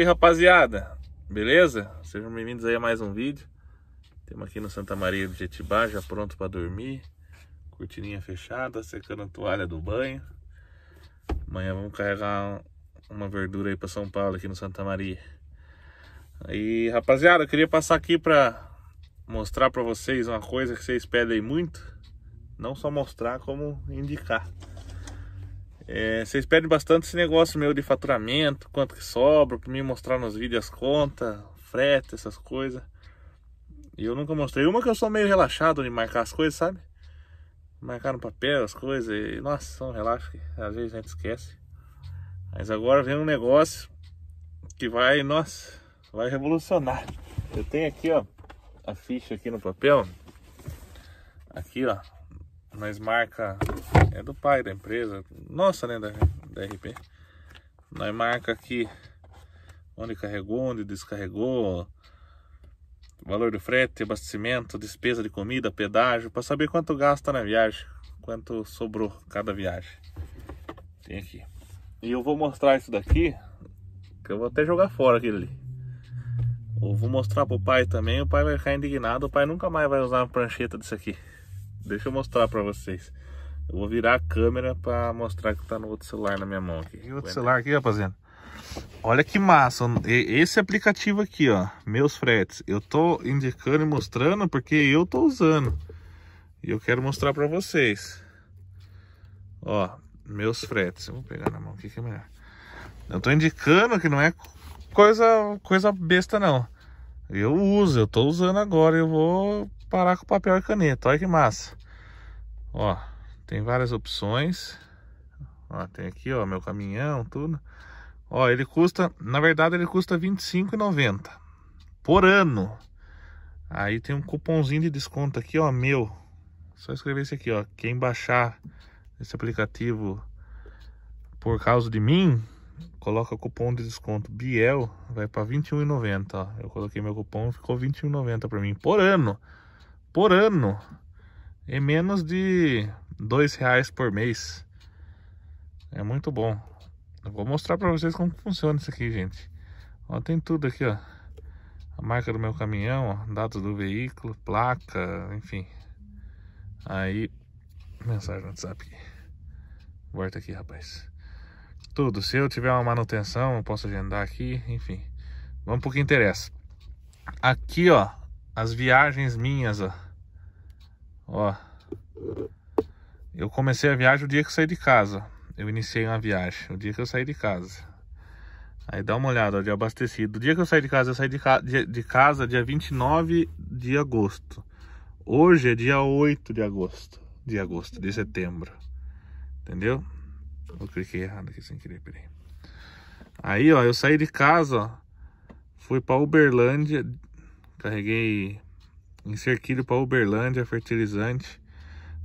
aí, rapaziada. Beleza? Sejam bem-vindos aí a mais um vídeo. Temos aqui no Santa Maria do Jetibá, já pronto para dormir. Cortininha fechada, secando a toalha do banho. Amanhã vamos carregar uma verdura aí para São Paulo, aqui no Santa Maria. Aí, rapaziada, eu queria passar aqui para mostrar para vocês uma coisa que vocês pedem muito. Não só mostrar, como indicar. É, vocês pedem bastante esse negócio meu de faturamento, quanto que sobra, para mim mostrar nos vídeos as contas, frete, essas coisas. E eu nunca mostrei. Uma que eu sou meio relaxado de marcar as coisas, sabe? Marcar no papel as coisas e, nossa, são um que às vezes a gente esquece. Mas agora vem um negócio que vai, nossa, vai revolucionar. Eu tenho aqui, ó, a ficha aqui no papel. Aqui, ó, nós marca, é do pai da empresa, nossa, né, da, da RP. Nós marca aqui onde carregou, onde descarregou, valor do frete, abastecimento, despesa de comida, pedágio, para saber quanto gasta na viagem, quanto sobrou cada viagem. Tem aqui. E eu vou mostrar isso daqui, que eu vou até jogar fora aquele ali. Eu vou mostrar pro pai também, o pai vai ficar indignado, o pai nunca mais vai usar uma prancheta disso aqui. Deixa eu mostrar pra vocês. Eu vou virar a câmera pra mostrar que tá no outro celular na minha mão aqui. outro celular aqui, rapaziada. Olha que massa. Esse aplicativo aqui, ó. Meus fretes. Eu tô indicando e mostrando porque eu tô usando. E eu quero mostrar pra vocês. Ó, meus fretes. Eu vou pegar na mão aqui que é melhor. Eu tô indicando que não é coisa, coisa besta, não. Eu uso, eu tô usando agora. Eu vou parar com papel e caneta. Olha que massa. Ó, tem várias opções. Ó, tem aqui, ó, meu caminhão, tudo. Ó, ele custa, na verdade ele custa R$ por ano. Aí tem um cupomzinho de desconto aqui, ó, meu. Só escrever isso aqui, ó. Quem baixar esse aplicativo por causa de mim, coloca cupom de desconto Biel, vai para R$21,90, ó. Eu coloquei meu cupom, ficou R$21,90 para mim por ano por ano em menos de dois reais por mês. É muito bom. Eu vou mostrar para vocês como funciona isso aqui, gente. Ó, tem tudo aqui, ó. A marca do meu caminhão, ó, dados do veículo, placa, enfim. Aí, mensagem no WhatsApp Volta aqui, rapaz. Tudo. Se eu tiver uma manutenção, eu posso agendar aqui, enfim. Vamos pro que interessa. Aqui, ó, as viagens minhas, ó. Ó. Eu comecei a viagem o dia que saí de casa. Eu iniciei uma viagem, o dia que eu saí de casa. Aí dá uma olhada, ó, de abastecido. O dia que eu saí de casa, eu saí de, ca de, de casa dia 29 de agosto. Hoje é dia 8 de agosto. De agosto, de setembro. Entendeu? Eu cliquei errado aqui sem querer, peraí. Aí, ó, eu saí de casa, ó. Fui pra Uberlândia Carreguei em Serquilho para Uberlândia, fertilizante.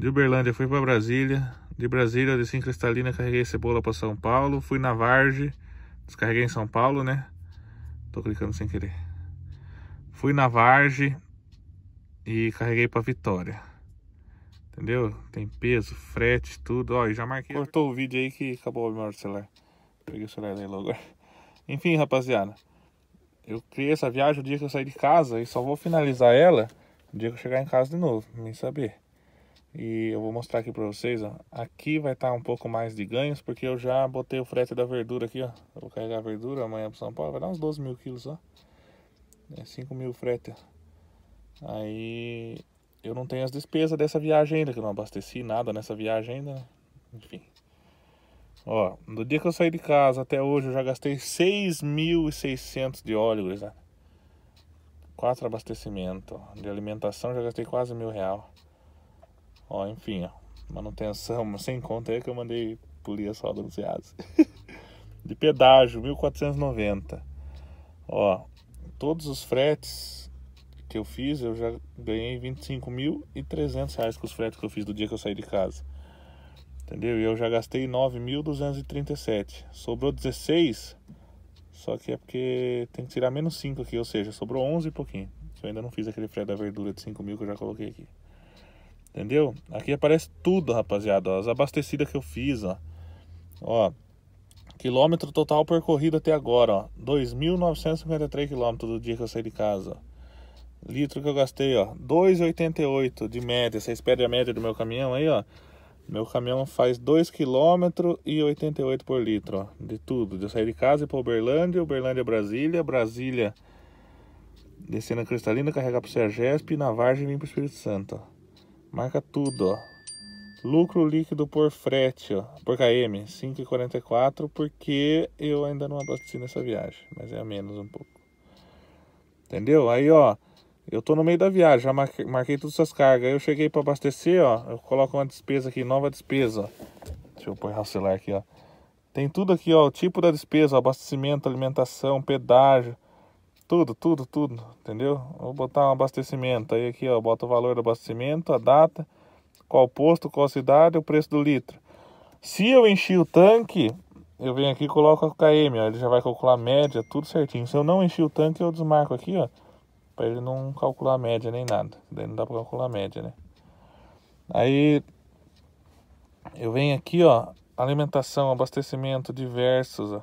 De Uberlândia fui para Brasília. De Brasília desci em Cristalina, carreguei cebola para São Paulo. Fui na Varge, descarreguei em São Paulo, né? Tô clicando sem querer. Fui na Varge e carreguei para Vitória. Entendeu? Tem peso, frete, tudo. Ó, e já marquei. Cortou o vídeo aí que acabou o meu celular. Peguei o celular aí logo. Enfim, rapaziada eu criei essa viagem o dia que eu saí de casa e só vou finalizar ela no dia que eu chegar em casa de novo, nem saber. E eu vou mostrar aqui pra vocês, ó. Aqui vai estar tá um pouco mais de ganhos, porque eu já botei o frete da verdura aqui, ó. Eu vou carregar a verdura amanhã pro São Paulo, vai dar uns 12 mil quilos só. É 5 mil frete. Aí eu não tenho as despesas dessa viagem ainda, que eu não abasteci nada nessa viagem ainda. Né? Enfim, Ó, do dia que eu saí de casa até hoje eu já gastei 6.600 de óleo, gurizada. Quatro abastecimento. De alimentação já gastei quase mil real. Ó, enfim, ó. Manutenção, sem conta aí que eu mandei polia só dos reais. de pedágio, 1.490. Ó, todos os fretes que eu fiz, eu já ganhei 25.300 reais com os fretes que eu fiz do dia que eu saí de casa. Entendeu? E eu já gastei 9.237. Sobrou 16. Só que é porque tem que tirar menos 5 aqui, ou seja, sobrou 11 e pouquinho. eu ainda não fiz aquele freio da verdura de 5 mil que eu já coloquei aqui. Entendeu? Aqui aparece tudo, rapaziada. Ó, as abastecidas que eu fiz, ó. Ó. Quilômetro total percorrido até agora, ó. 2.953 quilômetros do dia que eu saí de casa, ó. Litro que eu gastei, ó. 2,88 de média. Vocês pedem a média do meu caminhão aí, ó. Meu caminhão faz 2 km e 88 por litro, ó, de tudo. De eu sair de casa e para Uberlândia, Uberlândia Brasília, Brasília descendo a Cristalina, carregar para o Sergesp e na Vargem vir para o Espírito Santo. Ó. Marca tudo, ó. Lucro líquido por frete, ó, por KM, 5,44, porque eu ainda não abasteci nessa viagem, mas é a menos um pouco. Entendeu? Aí, ó, eu tô no meio da viagem, já marquei, marquei todas essas cargas. Eu cheguei para abastecer, ó. Eu coloco uma despesa aqui, nova despesa. Deixa eu pôr o celular aqui, ó. Tem tudo aqui, ó. O tipo da despesa, ó, abastecimento, alimentação, pedágio. Tudo, tudo, tudo. Entendeu? Vou botar um abastecimento. Aí aqui, ó. Bota o valor do abastecimento, a data, qual posto, qual cidade, o preço do litro. Se eu enchi o tanque, eu venho aqui e coloco a KM, ó. Ele já vai calcular a média, tudo certinho. Se eu não enchi o tanque, eu desmarco aqui, ó para ele não calcular a média nem nada. Daí não dá para calcular a média, né? Aí eu venho aqui, ó, alimentação, abastecimento diversos, ó,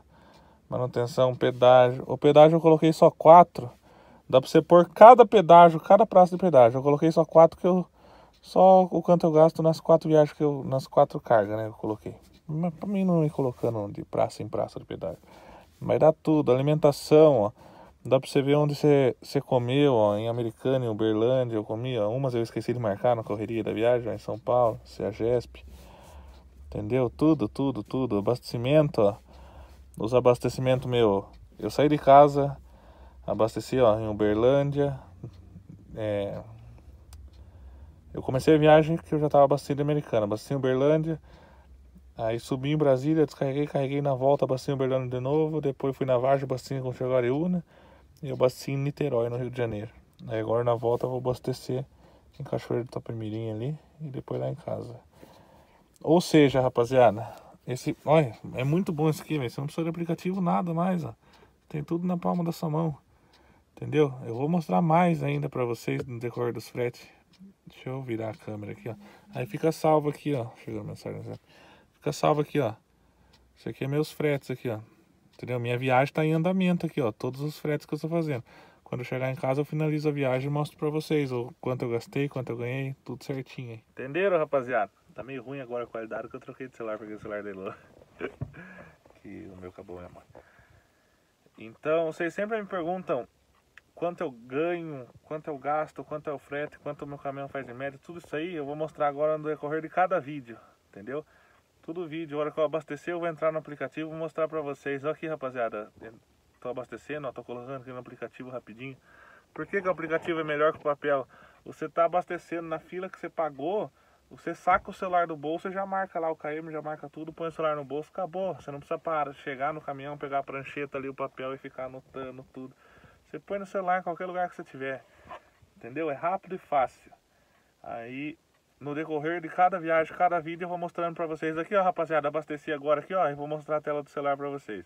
manutenção, pedágio. O pedágio eu coloquei só quatro. Dá para você pôr cada pedágio, cada praça de pedágio. Eu coloquei só quatro que eu só o quanto eu gasto nas quatro viagens que eu nas quatro cargas, né, eu coloquei. Mas para mim não ir colocando de praça em praça de pedágio. Mas dá tudo, alimentação, ó Dá pra você ver onde você, você comeu, ó, em Americana, em Uberlândia, eu comia. Umas eu esqueci de marcar na correria da viagem, ó, em São Paulo, se é a jesp Entendeu? Tudo, tudo, tudo. Abastecimento, ó. Os abastecimentos meu. Eu saí de casa, abasteci, ó, em Uberlândia. É... Eu comecei a viagem que eu já tava abastecido em Americana. Abasteci em Uberlândia. Aí subi em Brasília, descarreguei, carreguei na volta, abasteci em Uberlândia de novo. Depois fui na Vargem, abasteci em Conchegua e eu bati assim em Niterói, no Rio de Janeiro. Aí agora na volta eu vou abastecer em Cachoeira do Tapemirim ali e depois lá em casa. Ou seja, rapaziada, esse, olha, é muito bom isso aqui, velho. Você não precisa de aplicativo nada mais, ó. Tem tudo na palma da sua mão. Entendeu? Eu vou mostrar mais ainda pra vocês no decorrer dos fretes. Deixa eu virar a câmera aqui, ó. Aí fica salvo aqui, ó. Chegou a mensagem. Né? Fica salvo aqui, ó. Isso aqui é meus fretes aqui, ó. Entendeu? Minha viagem está em andamento aqui, ó. Todos os fretes que eu estou fazendo. Quando eu chegar em casa, eu finalizo a viagem e mostro pra vocês o quanto eu gastei, quanto eu ganhei, tudo certinho hein. Entenderam, rapaziada? Tá meio ruim agora a qualidade que eu troquei de celular, peguei o celular dele, que o meu acabou minha né, mãe. Então, vocês sempre me perguntam quanto eu ganho, quanto eu gasto, quanto é o frete, quanto o meu caminhão faz em média, tudo isso aí eu vou mostrar agora no decorrer de cada vídeo, entendeu? Tudo vídeo, a hora que eu abastecer eu vou entrar no aplicativo e mostrar pra vocês. Olha aqui rapaziada, tô abastecendo, ó, tô colocando aqui no aplicativo rapidinho. Por que, que o aplicativo é melhor que o papel? Você tá abastecendo na fila que você pagou, você saca o celular do bolso e já marca lá o KM, já marca tudo, põe o celular no bolso, acabou. Você não precisa parar, chegar no caminhão, pegar a prancheta ali, o papel e ficar anotando tudo. Você põe no celular em qualquer lugar que você tiver. Entendeu? É rápido e fácil. Aí no decorrer de cada viagem, cada vídeo, eu vou mostrando para vocês aqui, ó, rapaziada, abasteci agora aqui, ó, e vou mostrar a tela do celular para vocês.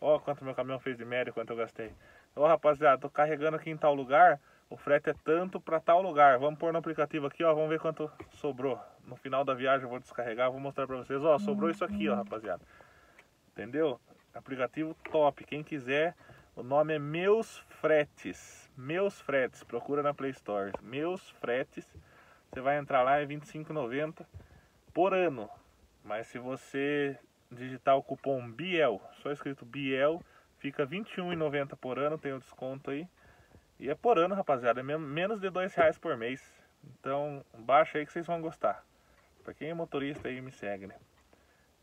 Ó, quanto meu caminhão fez de média, quanto eu gastei. Ó, rapaziada, tô carregando aqui em tal lugar, o frete é tanto para tal lugar. Vamos pôr no aplicativo aqui, ó, vamos ver quanto sobrou. No final da viagem eu vou descarregar, vou mostrar para vocês, ó, sobrou isso aqui, ó, rapaziada. Entendeu? Aplicativo top, quem quiser, o nome é Meus Fretes. Meus Fretes, procura na Play Store. Meus Fretes você vai entrar lá é 25,90 por ano. Mas se você digitar o cupom BIEL, só escrito BIEL, fica 21,90 por ano, tem o desconto aí. E é por ano, rapaziada, é menos de dois reais por mês. Então baixa aí que vocês vão gostar. Pra quem é motorista aí me segue, né?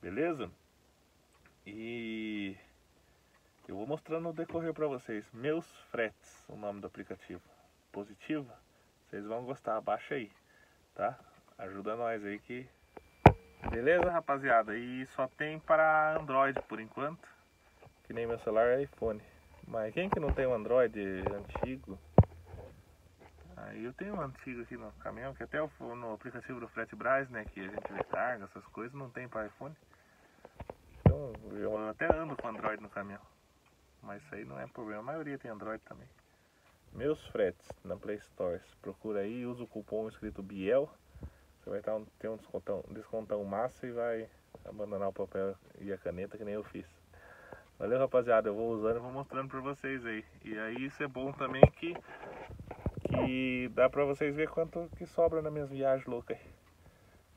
Beleza? E eu vou mostrando no decorrer para vocês. Meus fretes, o nome do aplicativo. Positivo? Vocês vão gostar, baixa aí tá? Ajuda nós aí que... Beleza, rapaziada? E só tem para Android por enquanto, que nem meu celular é iPhone. Mas quem que não tem um Android antigo? Aí eu tenho um antigo aqui no caminhão, que até no aplicativo do Fretbras, né, que a gente recarga, essas coisas, não tem para iPhone. Então eu até ando com Android no caminhão. Mas isso aí não é problema, a maioria tem Android também. Meus fretes na Play Store. Procura aí, usa o cupom escrito Biel. Você vai tá ter um descontão, descontão massa e vai abandonar o papel e a caneta que nem eu fiz. Valeu, rapaziada. Eu vou usando e vou mostrando pra vocês aí. E aí isso é bom também que, que dá pra vocês ver quanto que sobra nas minhas viagens loucas aí.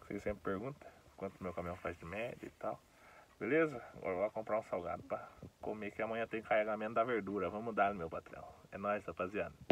Vocês sempre perguntam quanto meu caminhão faz de média e tal. Beleza? Agora vou comprar um salgado para comer que amanhã tem carregamento da verdura. Vamos dar, meu patrão. É nóis, rapaziada.